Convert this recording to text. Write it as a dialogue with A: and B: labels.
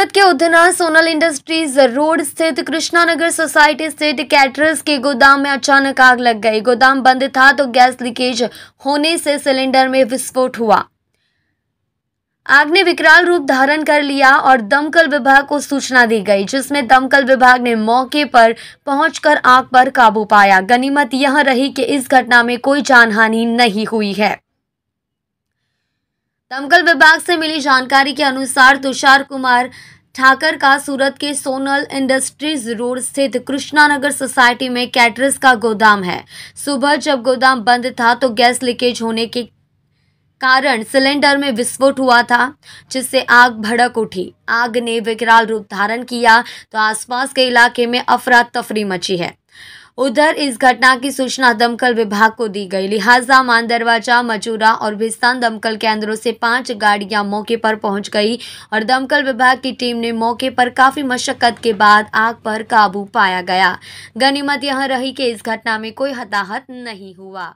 A: सूरत के Udhna Sonal industries road स्थित Krishna Nagar society स्थित कैटरर्स के गोदाम में अचानक आग लग गई गोदाम बंद था तो गैस लीकेज होने से सिलेंडर में विस्फोट हुआ आग ने विकराल रूप धारण कर लिया और दमकल विभाग को सूचना दी गई जिसमें दमकल विभाग ने मौके पर पहुंचकर आग पर काबू पाया गनीमत यह रही कि इस घटना में कोई जानहानि नहीं हुई है दमकल विभाग से मिली जानकारी के अनुसार तुषार कुमार ठाकर का सूरत के सोनल इंडस्ट्रीज रोड स्थित कृष्णानगर सोसाइटी में कैटरस का गोदाम है सुबह जब गोदाम बंद था तो गैस लीकेज होने के कारण सिलेंडर में विस्फोट हुआ था जिससे आग भड़क उठी आग ने विकराल रूप धारण किया तो आसपास के इलाके में अफरा तफरी मची है उधर इस घटना की सूचना दमकल विभाग को दी गई लिहाजा मानदरवाजा मचूरा और भिस्तान दमकल केंद्रों से पांच गाड़ियां मौके पर पहुंच गई और दमकल विभाग की टीम ने मौके पर काफी मशक्कत के बाद आग पर काबू पाया गया गनीमत यह रही कि इस घटना में कोई हताहत नहीं हुआ